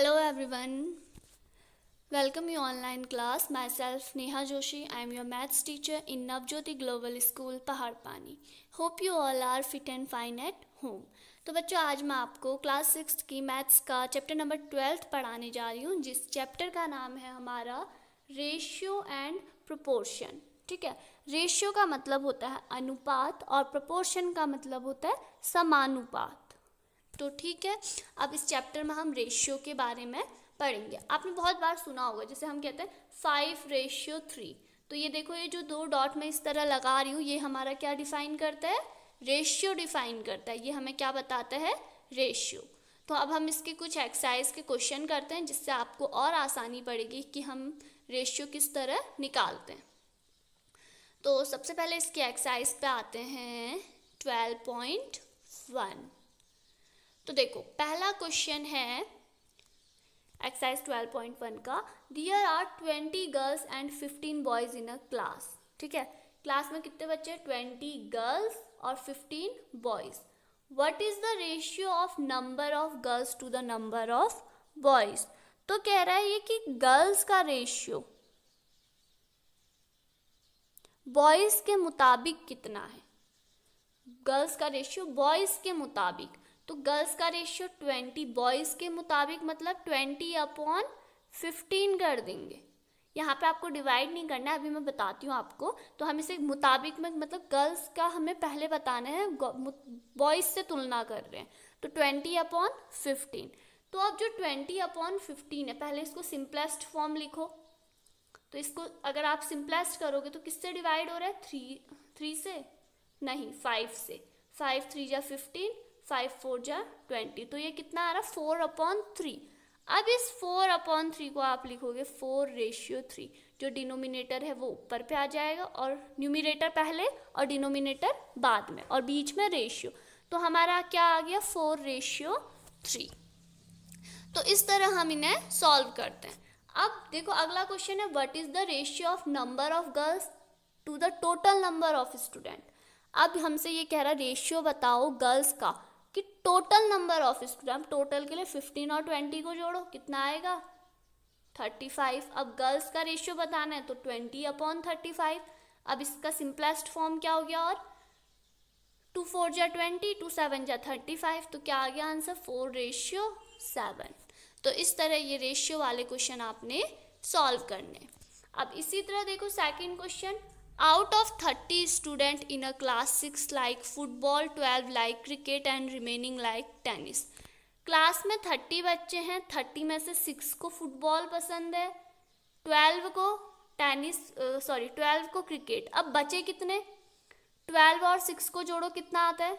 Hello everyone welcome you online class my self Neha Joshi I am your maths teacher in Navjyoti global school Paharpani hope you all are fit and fine at home तो बच्चों आज मैं आपको class six की maths का chapter number twelfth पढ़ाने जा रही हूँ जिस चैप्टर का नाम है हमारा रेशियो एंड प्रोपोर्शन ठीक है रेशियो का मतलब होता है अनुपात और प्रोपोर्शन का मतलब होता है समानुपात तो ठीक है अब इस चैप्टर में हम रेशियो के बारे में पढ़ेंगे आपने बहुत बार सुना होगा जैसे हम कहते हैं फाइव रेशियो थ्री तो ये देखो ये जो दो डॉट मैं इस तरह लगा रही हूँ ये हमारा क्या डिफाइन करता है रेशियो डिफाइन करता है ये हमें क्या बताता है रेशियो तो अब हम इसके कुछ एक्सरसाइज के क्वेश्चन करते हैं जिससे आपको और आसानी पड़ेगी कि हम रेशियो किस तरह निकालते हैं तो सबसे पहले इसके एक्सरसाइज पे आते हैं ट्वेल्व पॉइंट वन तो देखो पहला क्वेश्चन है एक्सरसाइज 12.1 का there are 20 girls and 15 boys in a class ठीक है क्लास में कितने बच्चे 20 गर्ल्स और 15 boys what is the ratio of number of girls to the number of boys तो कह रहा है ये कि गर्ल्स का रेशियो बॉयज़ के मुताबिक कितना है गर्ल्स का रेशियो बॉयज़ के मुताबिक तो गर्ल्स का रेशियो ट्वेंटी बॉयज़ के मुताबिक मतलब ट्वेंटी अपॉन फिफ्टीन कर देंगे यहाँ पे आपको डिवाइड नहीं करना है अभी मैं बताती हूँ आपको तो हम इसे मुताबिक में मतलब गर्ल्स का हमें पहले बताना है बॉयज़ से तुलना कर रहे हैं तो ट्वेंटी अपॉन फिफ्टीन तो अब जो ट्वेंटी अपॉन फिफ्टीन है पहले इसको सिंपलेस्ट फॉर्म लिखो तो इसको अगर आप सिंपलेस्ट करोगे तो किससे डिवाइड हो रहा है थ्री थ्री से नहीं फाइव से फाइव थ्री या फिफ्टीन फाइव फोर जा ट्वेंटी तो ये कितना आ रहा फोर अपॉन थ्री अब इस फोर अपॉन थ्री को आप लिखोगे फोर रेशियो थ्री जो डिनोमिनेटर है वो ऊपर पे आ जाएगा और न्यूमिनेटर पहले और डिनोमिनेटर बाद में और बीच में रेशियो तो हमारा क्या आ गया फोर रेशियो थ्री तो इस तरह हम इन्हें सॉल्व करते हैं अब देखो अगला क्वेश्चन है what is the ratio of number of girls to the total number of student अब हमसे ये कह रहा रेशियो बताओ गर्ल्स का कि total number of student total के लिए फिफ्टीन और ट्वेंटी को जोड़ो कितना आएगा थर्टी फाइव अब गर्ल्स का रेशियो बताना है तो ट्वेंटी अपॉन थर्टी फाइव अब इसका सिंपलेस्ट फॉर्म क्या हो गया और टू फोर जा ट्वेंटी टू सेवन जा थर्टी फाइव तो क्या आ गया आंसर फोर रेशियो सेवन तो इस तरह ये रेशियो वाले क्वेश्चन आपने सॉल्व करने अब इसी तरह देखो second question out of thirty student in a class six like football twelve like cricket and remaining like tennis class में थर्टी बच्चे हैं थर्टी में से सिक्स को फुटबॉल पसंद है ट्वेल्व को टेनिस सॉरी ट्वेल्व को क्रिकेट अब बचे कितने ट्वेल्व और सिक्स को जोड़ो कितना आता है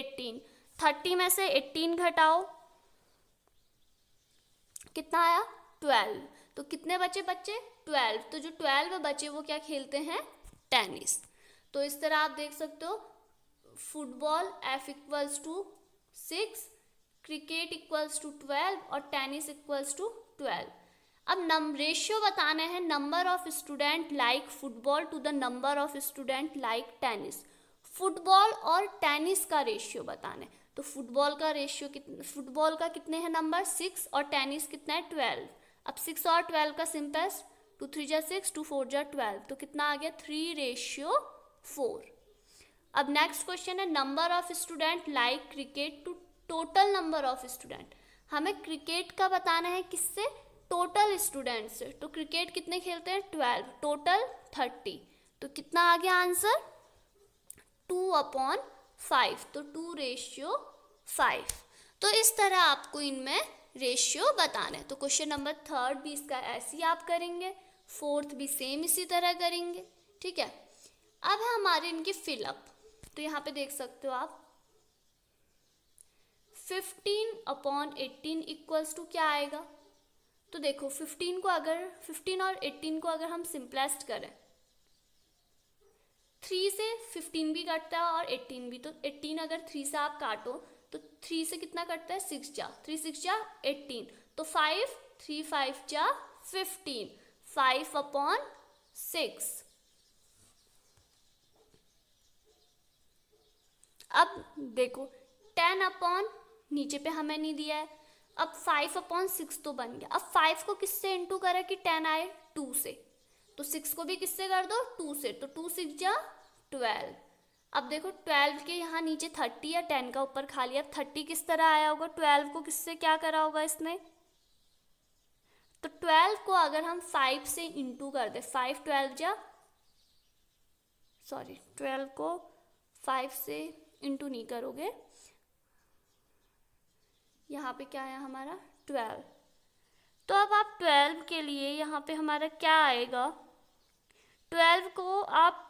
एट्टीन थर्टी में से एट्टीन घटाओ कितना आया ट्वेल्व तो कितने बचे बच्चे, बच्चे? ट्वेल्व तो जो ट्वेल्व बच्चे वो क्या खेलते हैं टेनिस तो इस तरह आप देख सकते हो football F equals to six cricket equals to twelve और टेनिस इक्वल्स टू ट्वेल्व अब नम रेशियो बताना है number of student like football to the number of student like tennis football और टेनिस का रेशियो बताना है तो फुटबॉल का रेशियो कितना फुटबॉल का कितने हैं नंबर सिक्स और टेनिस कितना है ट्वेल्व अब सिक्स और ट्वेल्व का सिंपल टू थ्री जा सिक्स टू फोर जा ट्वेल्व तो कितना आ गया थ्री रेशियो फोर अब नेक्स्ट क्वेश्चन है number of student like cricket to total number of student हमें क्रिकेट का बताना है किससे टोटल स्टूडेंट से तो क्रिकेट कितने खेलते हैं ट्वेल्व टोटल थर्टी तो कितना आ गया आंसर टू अपॉन फाइव तो टू रेशियो फाइव तो इस तरह आपको इनमें रेशियो बताना है तो क्वेश्चन नंबर थर्ड भी इसका ऐसे ही आप करेंगे फोर्थ भी सेम इसी तरह करेंगे ठीक है अब है हमारे इनकी फिलअप तो यहाँ पे देख सकते हो आप 15 अपॉन 18 इक्वल्स टू क्या आएगा तो देखो 15 को अगर 15 और 18 को अगर हम सिंपलेस्ट करें थ्री से 15 भी कटता है और 18 भी तो 18 अगर थ्री से आप काटो तो थ्री से कितना कटता है सिक्स जा थ्री सिक्स जा एट्टीन तो फाइव थ्री फाइव जा फिफ्टीन फाइव अपॉन सिक्स अब देखो टेन अपॉन नीचे पे हमें नहीं दिया है अब फाइव अपॉन सिक्स तो बन गया अब फाइव को किससे इंटू करें कि टेन आए टू से तो सिक्स को भी किससे कर दो टू से तो टू सिक्स जा ट्वेल्व अब देखो ट्वेल्व के यहाँ नीचे थर्टी या टेन का ऊपर खाली अब थर्टी किस तरह आया होगा ट्वेल्व को किससे क्या करा होगा इसने तो ट्वेल्व को अगर हम फाइव से इंटू कर दे फाइव ट्वेल्व जा सॉरी ट्वेल्व को फाइव से इंटू नहीं करोगे यहाँ पे क्या आया हमारा ट्वेल्व तो अब आप ट्वेल्व के लिए यहाँ पे हमारा क्या आएगा ट्वेल्व को आप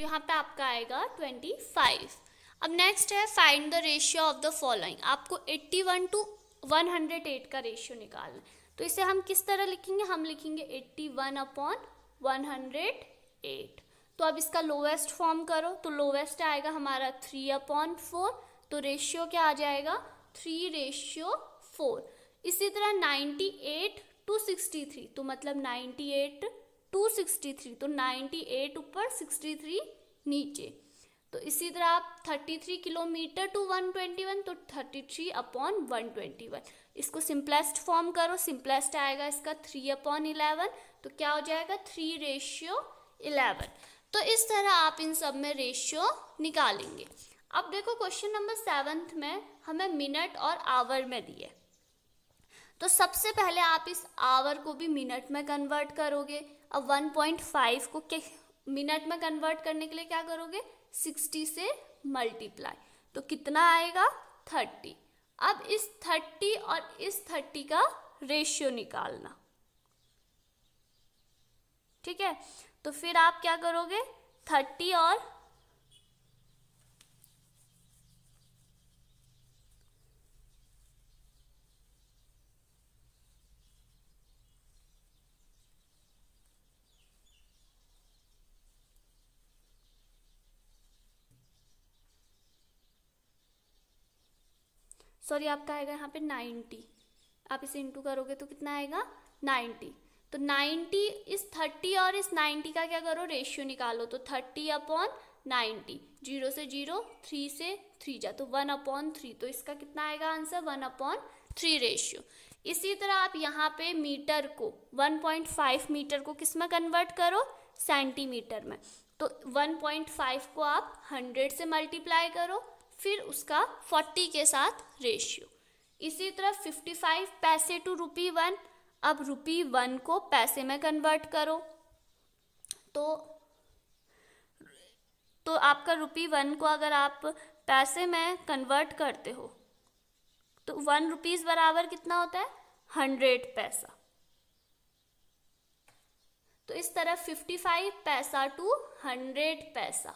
तो यहाँ पे आपका आएगा ट्वेंटी फाइव अब नेक्स्ट है find the ratio of the following आपको eighty one to one hundred eight का रेशियो निकालना है तो इसे हम किस तरह लिखेंगे हम लिखेंगे eighty one upon one hundred eight तो अब इसका लोवेस्ट फॉर्म करो तो लोवेस्ट आएगा हमारा थ्री अपॉन फोर तो रेशियो क्या आ जाएगा थ्री रेशियो फोर इसी तरह ninety eight to sixty three तो मतलब नाइन्टी एट 263 तो 98 ऊपर 63 नीचे तो इसी तरह आप 33 किलोमीटर टू 121 तो 33 अपॉन 121 इसको सिंपलेस्ट फॉर्म करो सिंपलेस्ट आएगा इसका 3 अपॉन इलेवन तो क्या हो जाएगा 3 रेशियो इलेवन तो इस तरह आप इन सब में रेशियो निकालेंगे अब देखो क्वेश्चन नंबर सेवन्थ में हमें मिनट और आवर में दिए तो सबसे पहले आप इस आवर को भी मिनट में कन्वर्ट करोगे अब 1.5 को मिनट में कन्वर्ट करने के लिए क्या करोगे 60 से मल्टीप्लाई तो कितना आएगा 30 अब इस 30 और इस 30 का रेशियो निकालना ठीक है तो फिर आप क्या करोगे 30 और सॉरी आपका आएगा यहाँ पे नाइन्टी आप इसे इंटू करोगे तो कितना आएगा नाइन्टी तो 90 इस 30 और इस 90 का क्या करो रेशियो निकालो तो 30 अपॉन 90 जीरो से जीरो थ्री से थ्री जा तो वन अपॉन थ्री तो इसका कितना आएगा answer one upon three ratio इसी तरह आप यहाँ पे मीटर को 1.5 मीटर को किस में कन्वर्ट करो सेंटीमीटर में तो 1.5 को आप 100 से मल्टीप्लाई करो फिर उसका फोर्टी के साथ रेशियो इसी तरह फिफ्टी फाइव पैसे टू रुपी वन अब रुपी वन को पैसे में कन्वर्ट करो तो तो आपका रुपी वन को अगर आप पैसे में कन्वर्ट करते हो तो वन रुपीज़ बराबर कितना होता है हंड्रेड पैसा तो इस तरह फिफ्टी फाइव पैसा टू हंड्रेड पैसा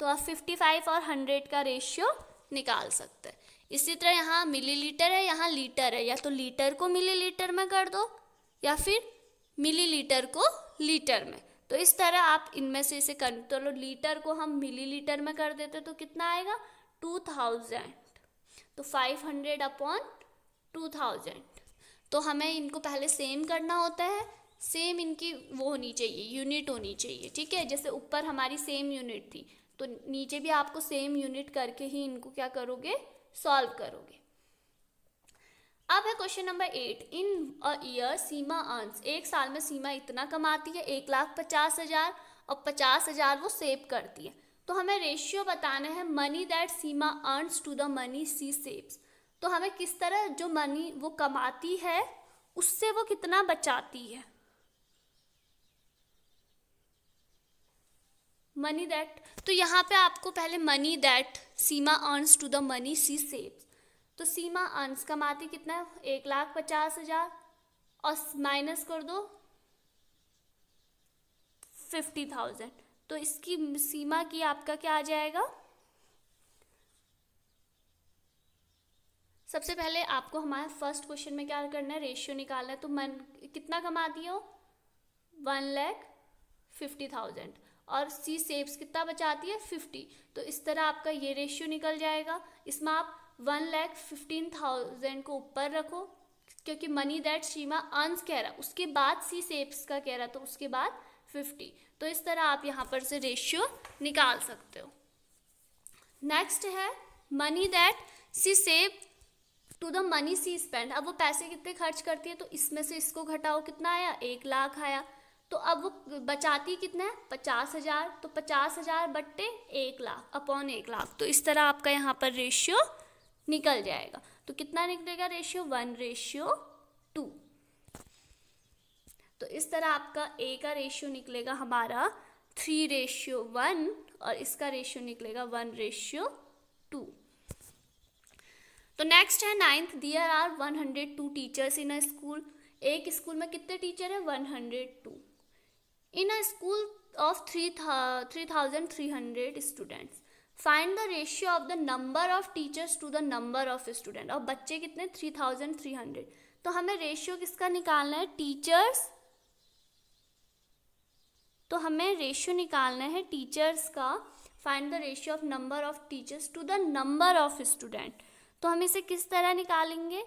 तो आप 55 और 100 का रेशियो निकाल सकते हैं इसी तरह यहाँ मिलीलीटर है यहाँ लीटर है या तो लीटर को मिलीलीटर में कर दो या फिर मिलीलीटर को लीटर में तो इस तरह आप इनमें से इसे कर तो लो लीटर को हम मिलीलीटर में कर देते तो कितना आएगा टू थाउजेंड तो five hundred upon two thousand तो हमें इनको पहले सेम करना होता है सेम इनकी वो होनी चाहिए यूनिट होनी चाहिए ठीक है जैसे ऊपर हमारी सेम यूनिट थी तो नीचे भी आपको सेम यूनिट करके ही इनको क्या करोगे सॉल्व करोगे अब है question number eight in a year Seema earns एक साल में सीमा इतना कमाती है एक लाख पचास हज़ार और पचास हज़ार वो सेव करती है तो हमें रेशियो बताना है money that Seema earns to the money she saves तो हमें किस तरह जो मनी वो कमाती है उससे वो कितना बचाती है मनी दैट तो यहाँ पे आपको पहले money that Seema earns to the money she save तो सीमा अर्नस कमाती कितना है एक लाख पचास हजार और माइनस कर दो फिफ्टी थाउजेंड तो इसकी सीमा की आपका क्या आ जाएगा सबसे पहले आपको हमारे फर्स्ट क्वेश्चन में क्या करना है रेशियो निकालना है तो मन कितना कमाती हो वन लैख फिफ्टी थाउजेंड और सी सेप्स कितना बचाती है फिफ्टी तो इस तरह आपका ये रेशियो निकल जाएगा इसमें आप वन लैख फिफ्टीन थाउजेंड को ऊपर रखो क्योंकि मनी दैट शीमा अंस कह रहा उसके बाद सी सेप्स का कह रहा तो उसके बाद फिफ्टी तो इस तरह आप यहाँ पर से रेशियो निकाल सकते हो नेक्स्ट है money that she save to the money she spend अब वो पैसे कितने खर्च करती है तो इसमें से इसको घटाओ कितना आया एक लाख आया तो अब वो बचाती कितना है पचास हज़ार तो पचास हज़ार बट्टे एक लाख अपॉन एक लाख तो इस तरह आपका यहाँ पर रेशियो निकल जाएगा तो कितना निकलेगा रेशियो वन रेशियो टू तो इस तरह आपका ए का रेशियो निकलेगा हमारा थ्री रेशियो वन और इसका रेशियो निकलेगा वन रेशियो टू तो नेक्स्ट है ninth there are one hundred two teachers in a school एक स्कूल में कितने टीचर हैं one hundred two in three three thousand three hundred students find the ratio of the number of teachers to the number of student और बच्चे कितने three thousand three hundred तो हमें रेशियो किसका निकालना है टीचर्स तो हमें रेशियो निकालना है टीचर्स का find the ratio of number of teachers to the number of student तो हम इसे किस तरह निकालेंगे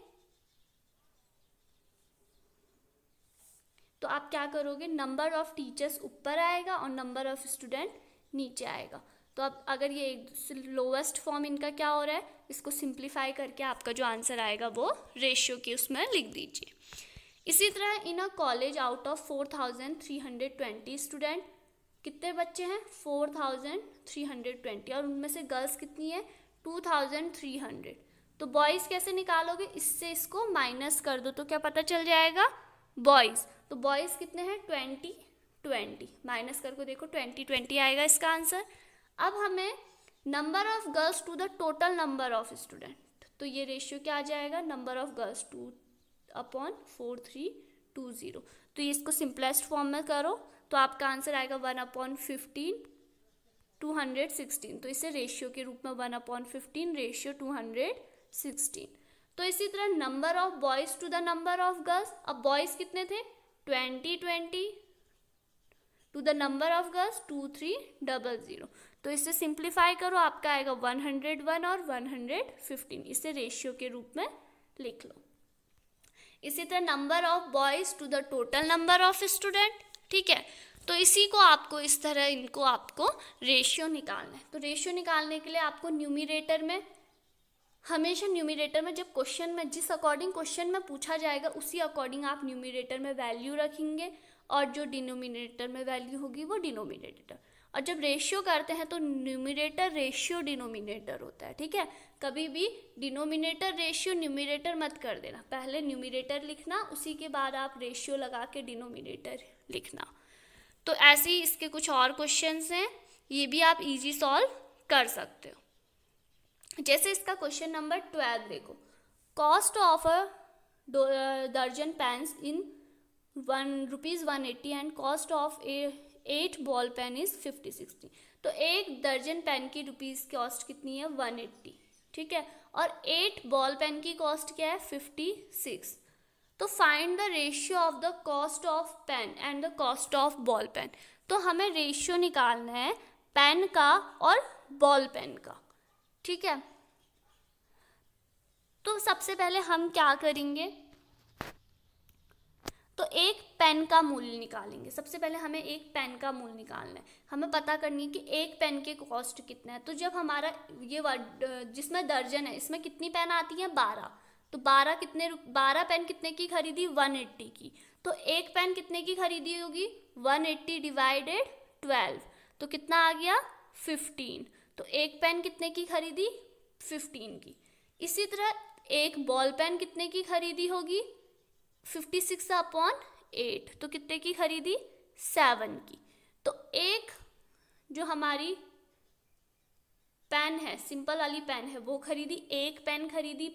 तो आप क्या करोगे नंबर ऑफ़ टीचर्स ऊपर आएगा और नंबर ऑफ़ स्टूडेंट नीचे आएगा तो अब अगर ये लोवेस्ट फॉर्म इनका क्या हो रहा है इसको सिंप्लीफाई करके आपका जो आंसर आएगा वो रेशियो के उसमें लिख दीजिए इसी तरह in a college out of four thousand three hundred twenty student कितने बच्चे हैं four thousand three hundred twenty और उनमें से गर्ल्स कितनी है टू थाउजेंड थ्री हंड्रेड तो बॉयज़ कैसे निकालोगे इससे इसको माइनस कर दो तो क्या पता चल जाएगा बॉयज़ तो बॉयज़ कितने हैं ट्वेंटी ट्वेंटी माइनस करके देखो ट्वेंटी ट्वेंटी आएगा इसका आंसर अब हमें number of girls to the total number of student तो ये रेशियो क्या आ जाएगा number of girls two upon four three two zero तो ये इसको सिंपलेस्ट फॉर्म में करो तो आपका आंसर आएगा one upon fifteen two hundred sixteen तो इसे रेशियो के रूप में one upon fifteen ratio two hundred sixteen तो इसी तरह number of boys to the number of girls अब बॉयज़ कितने थे twenty twenty to the number of girls two three double zero तो इसे सिंप्लीफाई करो आपका आएगा वन हंड्रेड वन और वन हंड्रेड फिफ्टीन इसे रेशियो के रूप में लिख लो इसी तरह number of boys to the total number of student ठीक है तो इसी को आपको इस तरह इनको आपको रेशियो निकालना है तो रेशियो निकालने के लिए आपको न्यूमिरेटर में हमेशा न्यूमिरेटर में जब क्वेश्चन में जिस अकॉर्डिंग क्वेश्चन में पूछा जाएगा उसी अकॉर्डिंग आप न्यूमिरेटर में वैल्यू रखेंगे और जो डिनोमिनेटर में वैल्यू होगी वो डिनोमिनेटर और जब रेशियो करते हैं तो न्यूमिरेटर रेशियो डिनोमिनेटर होता है ठीक है कभी भी डिनोमिनेटर रेशियो न्यूमिरेटर मत कर देना पहले न्यूमिरेटर लिखना उसी के बाद आप रेशियो लगा के डिनोमिनेटर लिखना तो ऐसे ही इसके कुछ और क्वेश्चन हैं ये भी आप इजी सॉल्व कर सकते हो जैसे इसका क्वेश्चन नंबर ट्वेल्व देखो कॉस्ट ऑफ अ दर्जन pens in one rupees one eighty and cost of eight ball pen is fifty sixty तो एक दर्जन पेन की रुपीज़ कॉस्ट कितनी है वन एट्टी ठीक है और एट बॉल पेन की कॉस्ट क्या है फिफ्टी सिक्स तो find the ratio of the cost of pen and the cost of ball pen तो हमें रेशियो निकालना है पेन का और बॉल पेन का ठीक है तो सबसे पहले हम क्या करेंगे तो एक पेन का मूल्य निकालेंगे सबसे पहले हमें एक पेन का मूल्य निकालना है हमें पता करनी है कि एक पेन के कॉस्ट कितना है तो जब हमारा ये वर्ड जिसमें दर्जन है इसमें कितनी पेन आती है बारह तो बारह कितने बारह पेन कितने की खरीदी वन एट्टी की तो एक पेन कितने की खरीदी होगी वन एट्टी डिवाइडेड ट्वेल्व तो कितना आ गया फिफ्टीन तो एक पेन कितने की खरीदी फिफ्टीन की इसी तरह एक बॉल पेन कितने की खरीदी होगी फिफ्टी सिक्स अपॉन एट तो कितने की खरीदी सेवन की तो एक जो हमारी पेन है सिंपल वाली पेन है वो खरीदी एक पेन खरीदी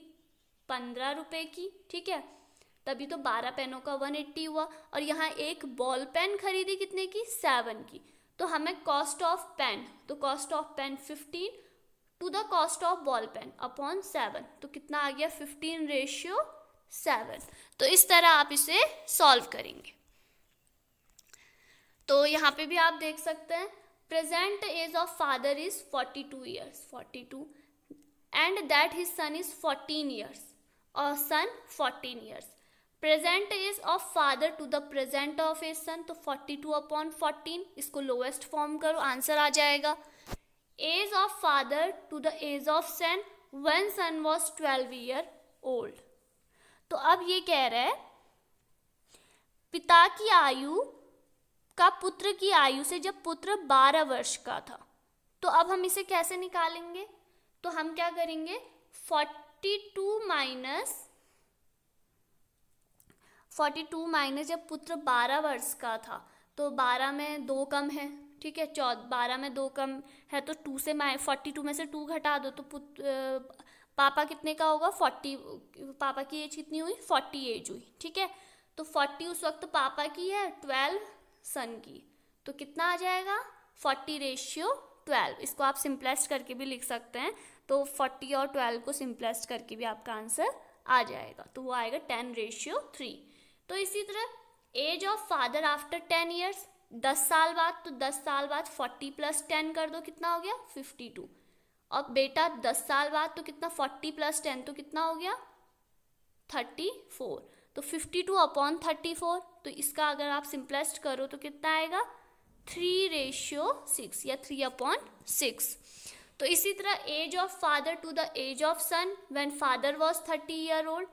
पंद्रह रुपये की ठीक है तभी तो बारह पेनों का वन एट्टी हुआ और यहाँ एक बॉल पेन खरीदी कितने की सेवन की तो हमें कॉस्ट ऑफ पेन तो cost of pen fifteen to the cost of ball pen upon seven तो कितना आ गया फिफ्टीन रेशियो सेवन तो इस तरह आप इसे सॉल्व करेंगे तो यहाँ पे भी आप देख सकते हैं present age of father is forty two years forty two and that his son is fourteen years और son fourteen years present is of father to the present of a son तो फोर्टी टू अपॉन फोर्टीन इसको lowest form करो answer आ जाएगा age of father to the age of son one son was twelve year old तो अब ये कह रहा है पिता की आयु का पुत्र की आयु से जब पुत्र बारह वर्ष का था तो अब हम इसे कैसे निकालेंगे तो हम क्या करेंगे forty two minus forty two minus जब पुत्र बारह वर्ष का था तो बारह में दो कम है ठीक है चौदह बारह में दो कम है तो टू से माइ फोर्टी टू में से टू घटा दो तो पुत्र पापा कितने का होगा फोर्टी पापा की एज कितनी हुई फोर्टी एज हुई ठीक है तो फोर्टी उस वक्त पापा की है ट्वेल्व सन की तो कितना आ जाएगा फोर्टी रेशियो ट्वेल्व इसको आप सिंपलेस्ट करके भी लिख सकते हैं तो फोर्टी और ट्वेल्व को सिंपलेस्ट करके भी आपका आंसर आ जाएगा तो वो आएगा टेन रेशियो थ्री तो इसी तरह age of father after ten years दस साल बाद तो दस साल बाद फोर्टी प्लस टेन कर दो कितना हो गया फिफ्टी टू और बेटा दस साल बाद तो कितना फोर्टी प्लस टेन तो कितना हो गया थर्टी फोर तो fifty two upon thirty four तो इसका अगर आप सिंपलेस्ट करो तो कितना आएगा थ्री रेशियो सिक्स या थ्री अपॉन सिक्स तो इसी तरह age of father to the age of son when father was thirty year old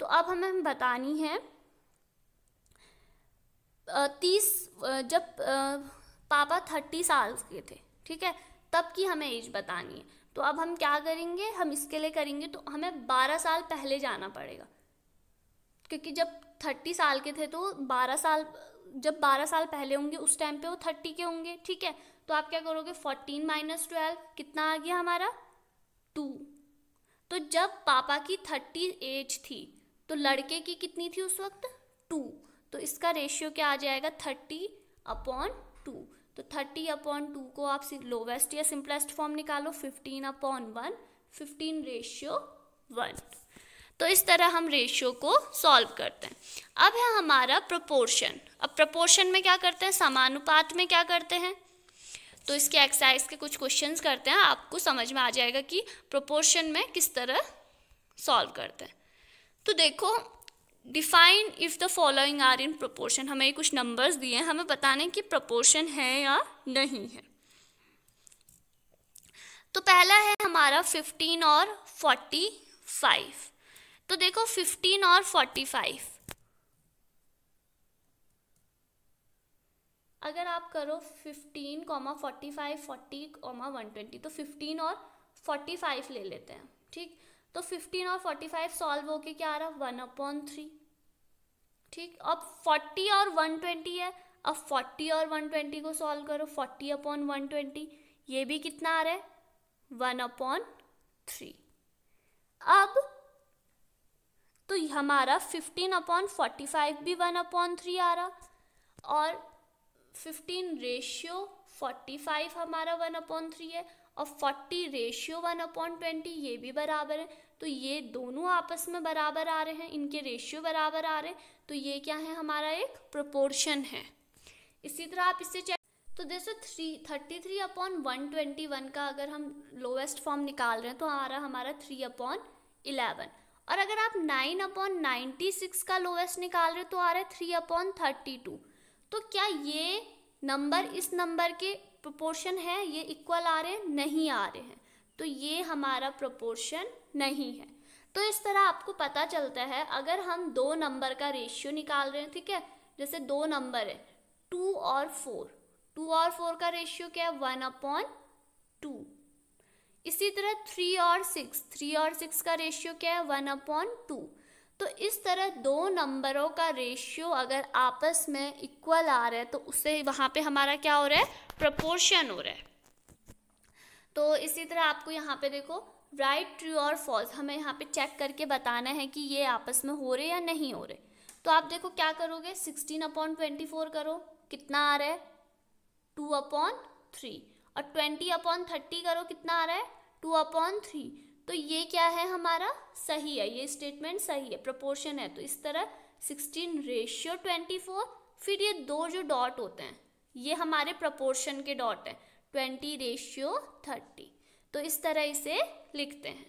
तो अब हमें बतानी है तीस जब पापा थर्टी साल के थे ठीक है तब की हमें एज बतानी है तो अब हम क्या करेंगे हम इसके लिए करेंगे तो हमें बारह साल पहले जाना पड़ेगा क्योंकि जब थर्टी साल के थे तो बारह साल जब बारह साल पहले होंगे उस टाइम पे वो थर्टी के होंगे ठीक है तो आप क्या करोगे फोर्टीन माइनस ट्वेल्व कितना आ गया हमारा टू तो जब पापा की थर्टी एज थी तो लड़के की कितनी थी उस वक्त टू तो इसका रेशियो क्या आ जाएगा थर्टी अपॉन टू तो थर्टी अपॉन टू को आप लोवेस्ट या सिंपलेस्ट फॉर्म निकालो fifteen upon one fifteen ratio one तो इस तरह हम रेशियो को सॉल्व करते हैं अब है हमारा प्रपोर्शन अब प्रपोर्शन में क्या करते हैं समानुपात में क्या करते हैं तो इसके एक्सरसाइज के कुछ क्वेश्चंस करते हैं आपको समझ में आ जाएगा कि प्रोपोर्शन में किस तरह सॉल्व करते हैं तो देखो define if the following are in proportion हमें कुछ नंबर्स दिए हैं हमें बताने कि प्रपोर्शन है या नहीं है तो पहला है हमारा फिफ्टीन और फोर्टी फाइव तो देखो फिफ्टीन और फोर्टी फाइव अगर आप करो fifteen comma forty five forty comma one twenty तो फिफ्टीन और फोर्टी फाइव ले लेते हैं ठीक तो 15 और 45 सॉल्व होके क्या आ रहा वन अपॉन थ्री ठीक अब 40 और 120 है अब 40 और 120 को सॉल्व करो 40 अपॉन वन ट्वेंटी ये भी कितना आ रहा है वन अपॉन थ्री अब तो हमारा 15 अपॉन 45 भी वन अपॉन थ्री आ रहा और 15 रेशियो 45 हमारा वन अपॉन थ्री है और forty ratio one upon twenty ये भी बराबर है तो ये दोनों आपस में बराबर आ रहे हैं इनके रेशियो बराबर आ रहे हैं तो ये क्या है हमारा एक प्रोपोर्शन है इसी तरह आप इससे चेक तो जैसे three thirty three upon one twenty one का अगर हम लोवेस्ट फॉर्म निकाल रहे हैं तो आ रहा हमारा थ्री अपॉन इलेवन और अगर आप नाइन अपॉन नाइन्टी सिक्स का लोवेस्ट निकाल रहे हो तो आ रहा है थ्री अपॉन थर्टी टू तो क्या ये नंबर इस नंबर के प्रोपोर्शन है ये इक्वल आ रहे हैं नहीं आ रहे हैं तो ये हमारा प्रोपोर्शन नहीं है तो इस तरह आपको पता चलता है अगर हम दो नंबर का रेशियो निकाल रहे हैं ठीक है जैसे दो नंबर है टू और फोर टू और फोर का रेशियो क्या है वन अपॉन टू इसी तरह थ्री और सिक्स थ्री और सिक्स का रेशियो क्या है वन अपॉन टू तो इस तरह दो नंबरों का रेशियो अगर आपस में इक्वल आ रहा है तो उससे वहाँ पे हमारा क्या हो रहा है प्रपोर्शन हो रहा है तो इसी तरह आपको यहाँ पे देखो राइट ट्रू और फॉल्स हमें यहाँ पे चेक करके बताना है कि ये आपस में हो रहे या नहीं हो रहे तो आप देखो क्या करोगे सिक्सटीन अपॉन ट्वेंटी फोर करो कितना आ रहा है टू अपॉन थ्री और ट्वेंटी अपॉन थर्टी करो कितना आ रहा है टू अपॉन थ्री तो ये क्या है हमारा सही है ये स्टेटमेंट सही है प्रपोर्शन है तो इस तरह सिक्सटीन रेशियो ट्वेंटी फोर फिर ये दो जो डॉट होते हैं ये हमारे प्रपोर्शन के डॉट हैं ट्वेंटी रेशियो थर्टी तो इस तरह इसे लिखते हैं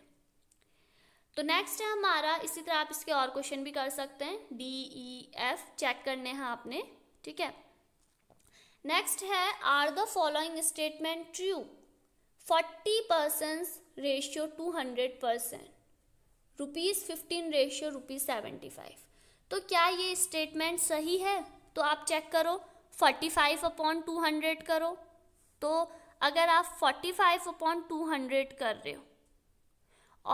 तो नेक्स्ट है हमारा इसी तरह आप इसके और क्वेश्चन भी कर सकते हैं डी ई एफ चेक करने हैं आपने ठीक है नेक्स्ट है are the following statement true forty percent ratio two hundred percent rupees fifteen ratio rupees seventy five तो क्या ये स्टेटमेंट सही है तो आप चेक करो forty five upon two hundred करो तो अगर आप forty five upon two hundred कर रहे हो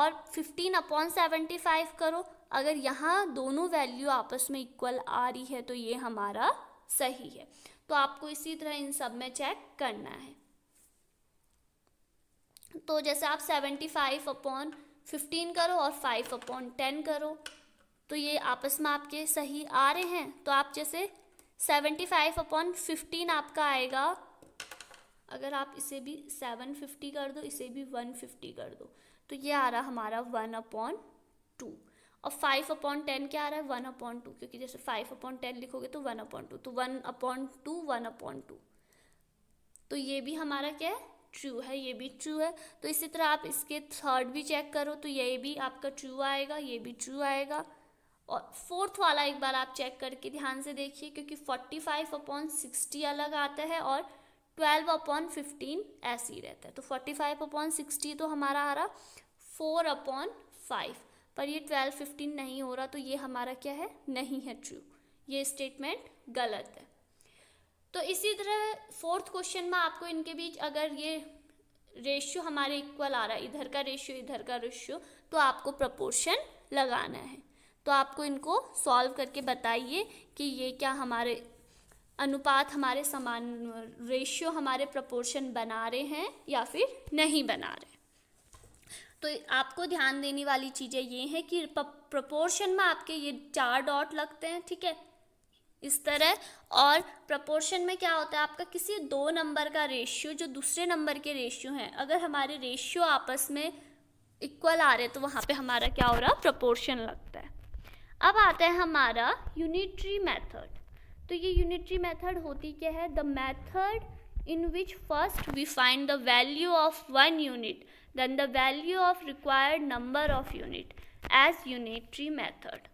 और फिफ्टीन अपॉन सेवेंटी फाइव करो अगर यहाँ दोनों वैल्यू आपस में इक्वल आ रही है तो ये हमारा सही है तो आपको इसी तरह इन सब में चेक करना है तो जैसे आप सेवेंटी फाइव अपॉन फिफ्टीन करो और फाइव अपॉन टेन करो तो ये आपस में आपके सही आ रहे हैं तो आप जैसे सेवेंटी फाइव अपॉन फिफ्टीन आपका आएगा अगर आप इसे भी सेवन फिफ्टी कर दो इसे भी वन फिफ्टी कर दो तो ये आ रहा हमारा वन अपॉन टू और फाइव अपॉन टेन क्या आ रहा है वन अपॉन टू क्योंकि जैसे फाइव अपॉन टेन लिखोगे तो वन अपॉन टू तो one upon two one upon two तो ये भी हमारा क्या है ट्रू है ये भी ट्रू है तो इसी तरह आप इसके थर्ड भी चेक करो तो ये भी आपका ट्रू आएगा ये भी ट्रू आएगा और फोर्थ वाला एक बार आप चेक करके ध्यान से देखिए क्योंकि फोर्टी फाइव अपॉन सिक्सटी अलग आता है और ट्वेल्व अपॉन फिफ्टीन ऐसे ही रहता है तो फोर्टी फाइव अपॉन सिक्सटी तो हमारा आ रहा फोर अपॉन फाइव पर ये ट्वेल्व फिफ्टीन नहीं हो रहा तो ये हमारा क्या है नहीं है ट्रू ये स्टेटमेंट गलत है तो इसी तरह फोर्थ क्वेश्चन में आपको इनके बीच अगर ये रेशियो हमारे इक्वल आ रहा है इधर का रेशियो इधर का रेशियो तो आपको प्रपोर्शन लगाना है तो आपको इनको सॉल्व करके बताइए कि ये क्या हमारे अनुपात हमारे समान रेशियो हमारे प्रपोर्शन बना रहे हैं या फिर नहीं बना रहे तो आपको ध्यान देने वाली चीज़ें ये हैं कि प्रपोर्शन में आपके ये चार डॉट लगते हैं ठीक है इस तरह और प्रपोर्शन में क्या होता है आपका किसी दो नंबर का रेशियो जो दूसरे नंबर के रेशियो हैं अगर हमारे रेशियो आपस में इक्वल आ रहे तो वहाँ पे हमारा क्या हो रहा है प्रपोर्शन लगता है अब आता है हमारा यूनिट्री मेथड तो ये यूनिट्री मेथड होती क्या है the method in which first we find the value of one unit then the value of required number of unit as unitary method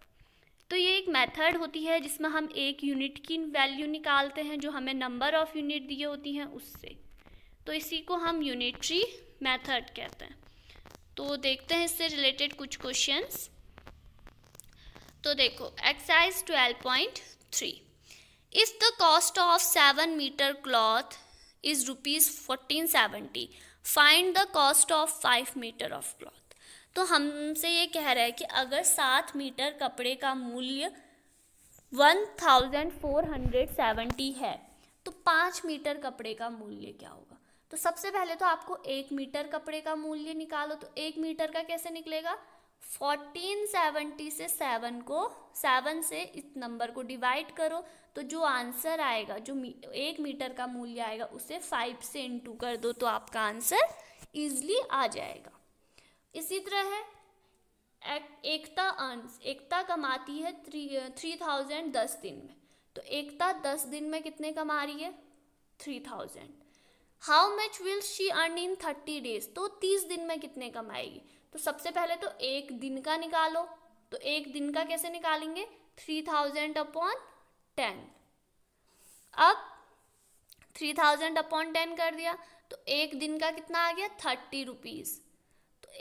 तो ये एक मेथड होती है जिसमें हम एक यूनिट की वैल्यू निकालते हैं जो हमें नंबर ऑफ़ यूनिट दिए होती हैं उससे तो इसी को हम यूनिट्री मेथड कहते हैं तो देखते हैं इससे रिलेटेड कुछ क्वेश्चंस तो देखो exercise twelve point three if the cost of seven metre cloth is rupees fourteen seventy find the cost of five metre of cloth तो हमसे ये कह रहा है कि अगर सात मीटर कपड़े का मूल्य one thousand four hundred seventy है तो पाँच मीटर कपड़े का मूल्य क्या होगा तो सबसे पहले तो आपको एक मीटर कपड़े का मूल्य निकालो तो एक मीटर का कैसे निकलेगा फोर्टीन सेवेंटी से सेवन को सेवन से इस नंबर को डिवाइड करो तो जो आंसर आएगा जो मी, एक मीटर का मूल्य आएगा उसे फाइव से इंटू कर दो तो आपका आंसर ईजली आ जाएगा इसी तरह है एक, एकता अंश एकता कमाती है थ्री थ्री थाउजेंड दस दिन में तो एकता दस दिन में कितने कमा रही है three thousand how much will she earn in thirty days तो तीस दिन में कितने कमाएगी तो सबसे पहले तो एक दिन का निकालो तो एक दिन का कैसे निकालेंगे थ्री थाउजेंड अपॉन टेन अब थ्री थाउजेंड अपॉन टेन कर दिया तो एक दिन का कितना आ गया थर्टी रुपीज़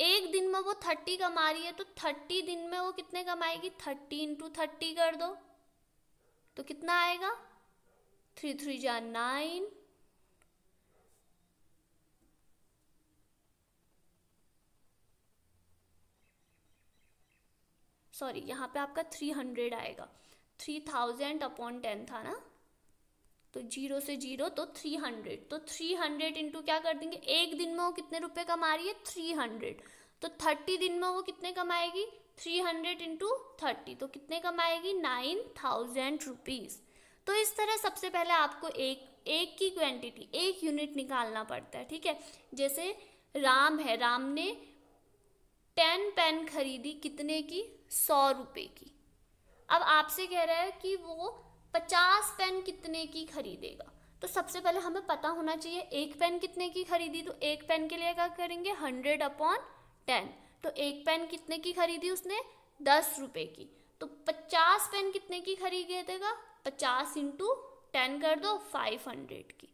एक दिन में वो थर्टी कमा रही है तो थर्टी दिन में वो कितने कमाएगी थर्टी इंटू थर्टी कर दो तो कितना आएगा थ्री थ्री जा नाइन सॉरी यहाँ पे आपका थ्री हंड्रेड आएगा थ्री थाउजेंड अपॉन टेन था ना तो जीरो से जीरो तो थ्री हंड्रेड तो थ्री हंड्रेड इंटू क्या कर देंगे एक दिन में वो कितने रुपए कमा रही है थ्री हंड्रेड तो थर्टी दिन में वो कितने कमाएगी थ्री हंड्रेड इंटू थर्टी तो कितने कमाएगी नाइन थाउजेंड रुपीज़ तो इस तरह सबसे पहले आपको एक एक की क्वांटिटी एक यूनिट निकालना पड़ता है ठीक है जैसे राम है राम ने टेन पेन खरीदी कितने की सौ रुपये की अब आपसे कह रहा है कि वो पचास पेन कितने की खरीदेगा तो सबसे पहले हमें पता होना चाहिए एक पेन कितने की खरीदी तो एक पेन के लिए क्या करेंगे हंड्रेड अपॉन टेन तो एक पेन कितने की खरीदी उसने दस रुपये की तो पचास पेन कितने की खरीदेगा पचास इंटू टेन कर दो फाइव हंड्रेड की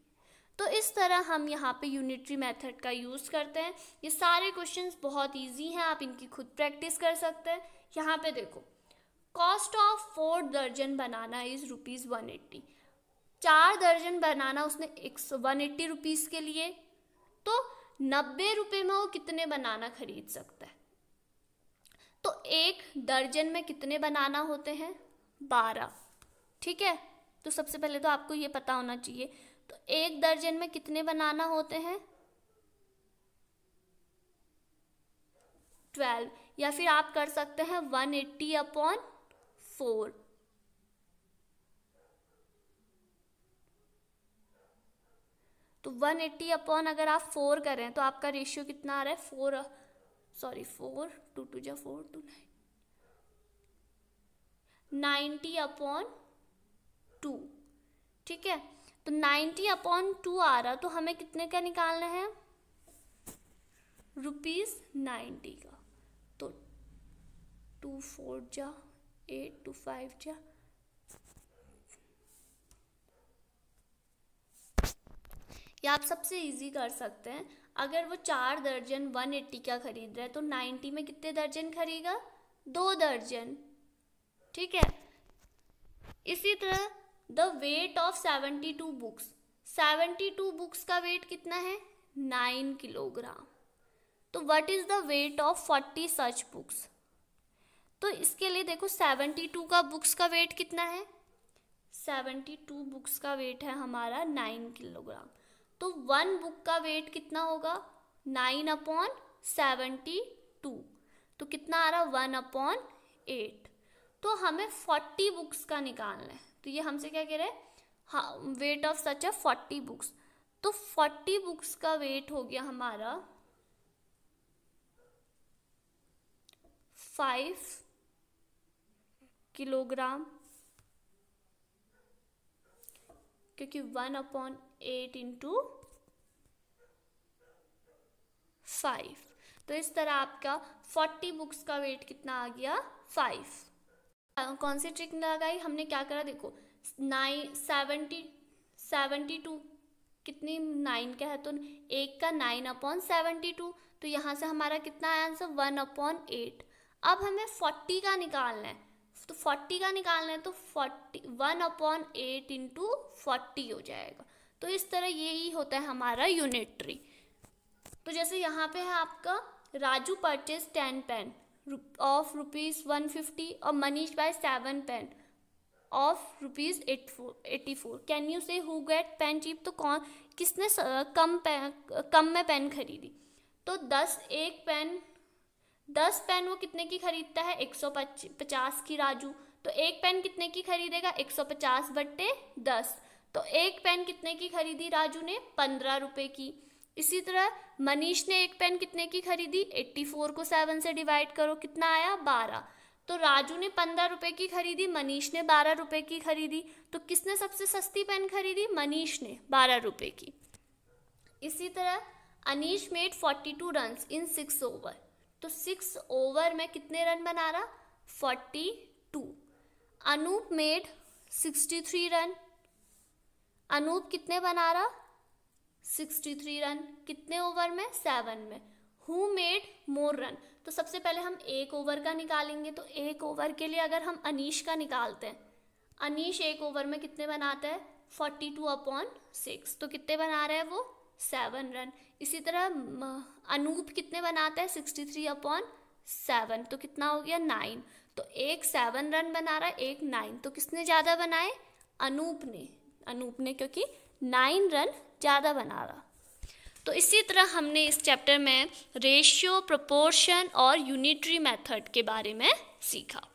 तो इस तरह हम यहाँ पे यूनिटरी मेथड का यूज़ करते हैं ये सारे क्वेश्चंस बहुत इजी हैं आप इनकी खुद प्रैक्टिस कर सकते हैं यहाँ पे देखो कॉस्ट ऑफ फोर दर्जन banana is rupees one eighty चार दर्जन बनाना उसने एक वन एट्टी रुपीज़ के लिए तो नब्बे रुपए में वो कितने बनाना खरीद सकता है तो एक दर्जन में कितने बनाना होते हैं बारह ठीक है तो सबसे पहले तो आपको ये पता होना चाहिए तो एक दर्जन में कितने बनाना होते हैं ट्वेल्व या फिर आप कर सकते हैं वन एट्टी अपॉन फोर तो 180 एट्टी अपॉन अगर आप फोर करें तो आपका रेशियो कितना आ रहा है four sorry four two two जा four two nine ninety upon two ठीक है तो नाइन्टी अपॉन टू आ रहा तो हमें कितने का निकालना है रुपीज़ नाइन्टी का तो टू फोर जा एट टू फाइव या आप सबसे इजी कर सकते हैं अगर वो चार दर्जन वन एट्टी का खरीद रहा है तो नाइन्टी में कितने दर्जन खरीदेगा दो दर्जन ठीक है इसी तरह the weight of seventy two books seventy two books का वेट कितना है नाइन किलोग्राम तो what is the weight of forty such books तो इसके लिए देखो सेवेंटी टू का बुक्स का वेट कितना है सेवेंटी टू बुक्स का वेट है हमारा नाइन किलोग्राम तो वन बुक का वेट कितना होगा नाइन अपॉन सेवेंटी टू तो कितना आ रहा वन अपॉन एट तो हमें फोर्टी बुक्स का निकालना है तो ये हमसे क्या कह रहे हैं वेट ऑफ सच है फोर्टी बुक्स तो फोर्टी बुक्स का वेट हो गया हमारा फाइव किलोग्राम क्योंकि one upon eight into five तो इस तरह आपका फोर्टी बुक्स का वेट कितना आ गया फाइव कौन सी ट्रिक लगाई हमने क्या करा देखो नाइन सेवेंटी सेवेंटी टू कितनी नाइन का है तो एक का नाइन अपॉन सेवेंटी टू तो यहाँ से हमारा कितना आया आंसर वन अपॉन एट अब हमें फोर्टी का निकालना है तो फोर्टी का निकालना है तो forty one upon eight into forty हो जाएगा तो इस तरह यही होता है हमारा यूनिट्री तो जैसे यहाँ पे है आपका Raju purchase ten pen of rupees one fifty और Manish buy seven pen of rupees eight four eighty four can you say who get pen cheap तो कौन किसने कम पेन कम में पेन खरीदी तो दस एक पेन दस पेन वो कितने की खरीदता है एक सौ पचास की राजू तो एक पेन कितने की खरीदेगा एक सौ पचास बट्टे दस तो एक पेन कितने की खरीदी राजू ने पंद्रह रुपये की इसी तरह मनीष ने एक पेन कितने की खरीदी एट्टी फोर को सेवन से डिवाइड करो कितना आया बारह तो राजू ने पंद्रह रुपए की खरीदी मनीष ने बारह रुपए की खरीदी तो किसने सबसे सस्ती पेन खरीदी मनीष ने बारह रुपए की इसी तरह Anish made forty two run in six over तो सिक्स ओवर में कितने रन बना रहा forty two Anup made sixty three run Anup कितने बना रहा सिक्सटी थ्री रन कितने ओवर में सेवन में हु मेड मोर रन तो सबसे पहले हम एक ओवर का निकालेंगे तो एक ओवर के लिए अगर हम अनीश का निकालते हैं अनीश एक ओवर में कितने बनाता है फोर्टी टू अपॉन सिक्स तो कितने बना रहा है वो सेवन रन इसी तरह अनूप कितने बनाता है सिक्सटी थ्री अपॉन सेवन तो कितना हो गया नाइन तो एक सेवन रन बना रहा है एक नाइन तो किसने ज़्यादा बनाए अनूप ने अनूप ने क्योंकि नाइन रन ज़्यादा बना रहा तो इसी तरह हमने इस चैप्टर में रेशियो प्रोपोर्शन और यूनिटरी मेथड के बारे में सीखा